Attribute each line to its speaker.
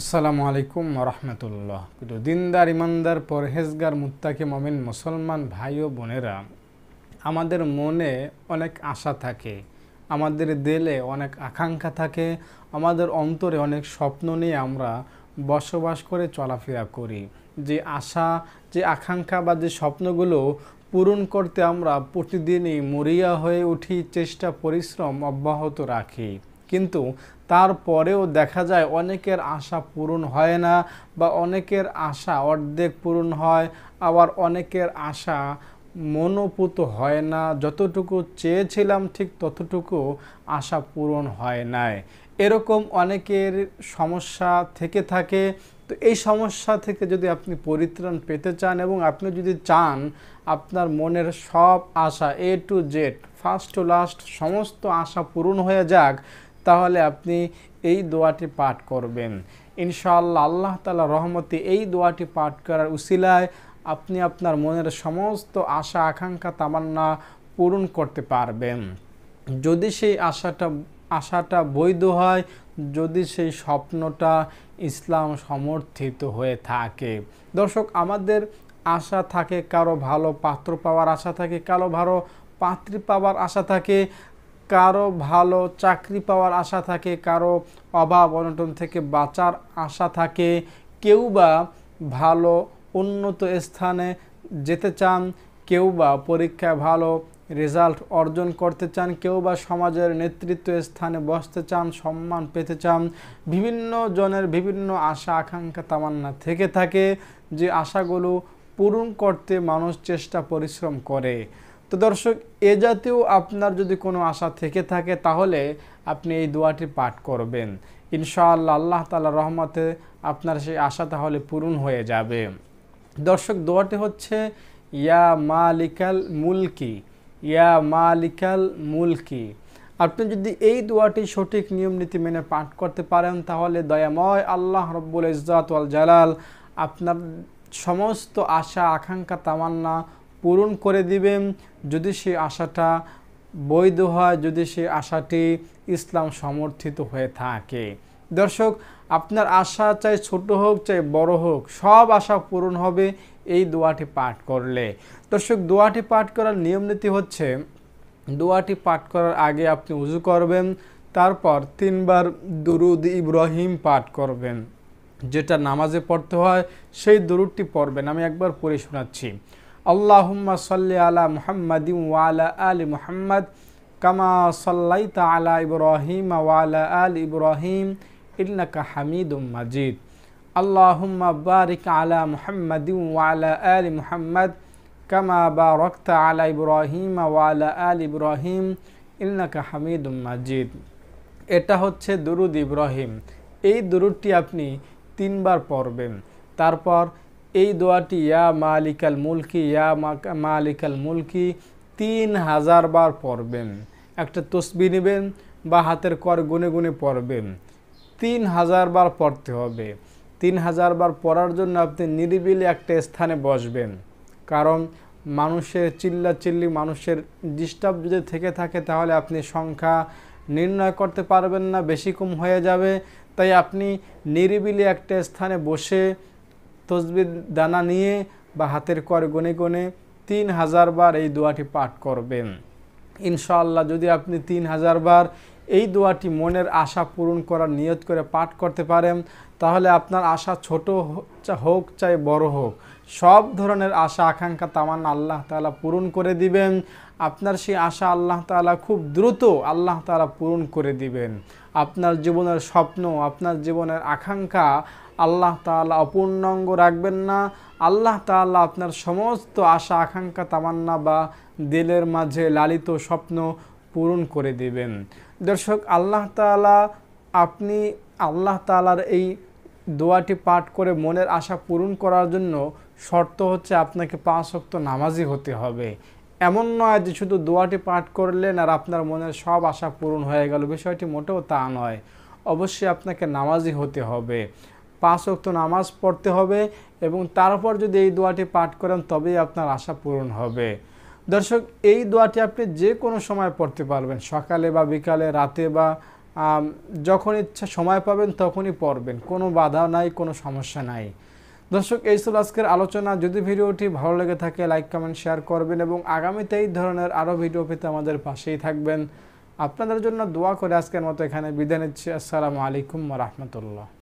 Speaker 1: আসসালামু আলাইকুম রহমতুল্লাহ কিন্তু দিনদার ইমানদার পরহেজগার মুত্তাকে মমিন মুসলমান ভাই ও বোনেরা আমাদের মনে অনেক আশা থাকে আমাদের দেলে অনেক আকাঙ্ক্ষা থাকে আমাদের অন্তরে অনেক স্বপ্ন নিয়ে আমরা বসবাস করে চলাফেরা করি যে আশা যে আকাঙ্ক্ষা বা যে স্বপ্নগুলো পূরণ করতে আমরা প্রতিদিনই মরিয়া হয়ে উঠি চেষ্টা পরিশ্রম অব্যাহত রাখি কিন্তু তারপরেও দেখা যায় অনেকের আশা পূরণ হয় না বা অনেকের আশা অর্ধেক পূরণ হয় আবার অনেকের আশা মনোপুত হয় না যতটুকু চেয়েছিলাম ঠিক ততটুকু আশা পূরণ হয় নাই এরকম অনেকের সমস্যা থেকে থাকে তো এই সমস্যা থেকে যদি আপনি পরিত্রাণ পেতে চান এবং আপনি যদি চান আপনার মনের সব আশা A to Z first to last সমস্ত আশা পূরণ হয়ে যাক তাহলে আপনি এই দোয়াটি পাঠ করবেন ইনশাল্লাহ আল্লাহ তালা রহমতে এই দোয়াটি পাঠ করার উশিলায় আপনি আপনার মনের সমস্ত আশা আকাঙ্ক্ষা তামান্না পূরণ করতে পারবেন যদি সেই আশাটা আশাটা বৈধ হয় যদি সেই স্বপ্নটা ইসলাম সমর্থিত হয়ে থাকে দর্শক আমাদের আশা থাকে কারো ভালো পাত্র পাওয়ার আশা থাকে কারো ভালো পাত্রী পাওয়ার আশা থাকে কারো ভালো চাকরি পাওয়ার আশা থাকে কারো অভাব অনটন থেকে বাঁচার আশা থাকে কেউ বা ভালো উন্নত স্থানে যেতে চান কেউ বা পরীক্ষায় ভালো রেজাল্ট অর্জন করতে চান কেউ বা সমাজের নেতৃত্ব স্থানে বসতে চান সম্মান পেতে চান বিভিন্ন জনের বিভিন্ন আশা আকাঙ্ক্ষা তামান্না থেকে থাকে যে আশাগুলো পূরণ করতে মানুষ চেষ্টা পরিশ্রম করে তো দর্শক এ জাতীয় আপনার যদি কোনো আশা থেকে থাকে তাহলে আপনি এই দোয়াটি পাঠ করবেন ইনশাআল্লাহ আল্লাহ তালা রহমতে আপনার সেই আশা তাহলে পূরণ হয়ে যাবে দর্শক দোয়াটি হচ্ছে ইয়া মালিকাল মুলকি ইয়া মালিকাল মুলকি আপনি যদি এই দোয়াটি সঠিক নিয়ম নীতি মেনে পাঠ করতে পারেন তাহলে দয়াময় আল্লাহ রব্বুল ইজাত জালাল আপনার সমস্ত আশা আকাঙ্ক্ষা তামান্না পূরণ করে দিবেন যদি সে আশাটা বৈধ হয় যদি সে আশাটি ইসলাম সমর্থিত হয়ে থাকে দর্শক আপনার আশা চাই ছোট হোক চাই বড় হোক সব আশা পূরণ হবে এই দোয়াটি পাঠ করলে দর্শক দোয়াটি পাঠ করার নিয়মনীতি হচ্ছে দোয়াটি পাঠ করার আগে আপনি উজু করবেন তারপর তিনবার দুরুদ ইব্রাহিম পাঠ করবেন যেটা নামাজে পড়তে হয় সেই দুরুদটি পড়বেন আমি একবার পড়ে শোনাচ্ছি আল্লাহুম্মা সাল্লি আলা মুহাম্মাদি ওয়ালা আলি মুহাম্মদ কামা সাল্লাইতা আলা ইব্রাহিম ওয়ালা আল ইব্রাহিম ইন্নাকা হামিদুম মাজিদ আল্লাহুম্মা বারিক আলা মুহাম্মাদ ওয়ালা আলি মুহাম্মদ কামা বারাকতা আলা ইব্রাহিম ওয়ালা আল ইব্রাহিম ইন্নাকা হামিদুম মাজিদ এটা হচ্ছে দুরুদ ইব্রাহিম এই দুরুদটি আপনি তিনবার পড়বেন তারপর এই দোয়াটি ইয়া মালিকাল মুলকি ইয়া মালিকাল মুলকি তিন হাজার বার পড়বেন একটা তসবি নেবেন বা হাতের কর গুনে গুনে পড়বেন তিন হাজার বার পড়তে হবে তিন হাজার বার পড়ার জন্য আপনি নিরিবিলি একটা স্থানে বসবেন কারণ মানুষের চিল্লা চিল্লি মানুষের ডিস্টার্ব যদি থেকে থাকে তাহলে আপনি সংখ্যা নির্ণয় করতে পারবেন না বেশি কম হয়ে যাবে তাই আপনি নিরিবিলি একটা স্থানে বসে তসবির দানা নিয়ে বা হাতের কর গনে গনে তিন হাজার বার এই দোয়াটি পাঠ করবেন ইনশাআল্লাহ যদি আপনি তিন হাজার বার এই দোয়াটি মনের আশা পূরণ করার নিয়ত করে পাঠ করতে পারেন তাহলে আপনার আশা ছোট হোক চাই বড় হোক সব ধরনের আশা আকাঙ্ক্ষা তামান আল্লাহ তালা পূরণ করে দিবেন আপনার সেই আশা আল্লাহ তালা খুব দ্রুত আল্লাহ তালা পূরণ করে দিবেন আপনার জীবনের স্বপ্ন আপনার জীবনের আকাঙ্ক্ষা আল্লাহ তালা অপূর্ণাঙ্গ রাখবেন না আল্লাহ তাল্লাহ আপনার সমস্ত আশা আকাঙ্ক্ষা তামান্না বা দিলের মাঝে লালিত স্বপ্ন পূরণ করে দেবেন দর্শক আল্লাহ তালা আপনি আল্লাহ তালার এই দোয়াটি পাঠ করে মনের আশা পূরণ করার জন্য শর্ত হচ্ছে আপনাকে পাঁচ শক্ত নামাজি হতে হবে এমন নয় যে শুধু দোয়াটি পাঠ করলেন আর আপনার মনের সব আশা পূরণ হয়ে গেল বিষয়টি মোটেও তা নয় অবশ্যই আপনাকে নামাজি হতে হবে পাঁচ অক্ত নামাজ পড়তে হবে এবং তারপর যদি এই দোয়াটি পাঠ করেন তবেই আপনার আশা পূরণ হবে দর্শক এই দোয়াটি আপনি যে কোনো সময় পড়তে পারবেন সকালে বা বিকালে রাতে বা যখন ইচ্ছা সময় পাবেন তখনই পড়বেন কোনো বাধা নাই কোনো সমস্যা নাই দর্শক এই ছিল আজকের আলোচনা যদি ভিডিওটি ভালো লেগে থাকে লাইক কমেন্ট শেয়ার করবেন এবং আগামীতে এই ধরনের আরও ভিডিও পেতে আমাদের পাশেই থাকবেন আপনাদের জন্য দোয়া করে আজকের মতো এখানে বিদায় নিচ্ছি আসসালামু আলাইকুম রহমতুল্লাহ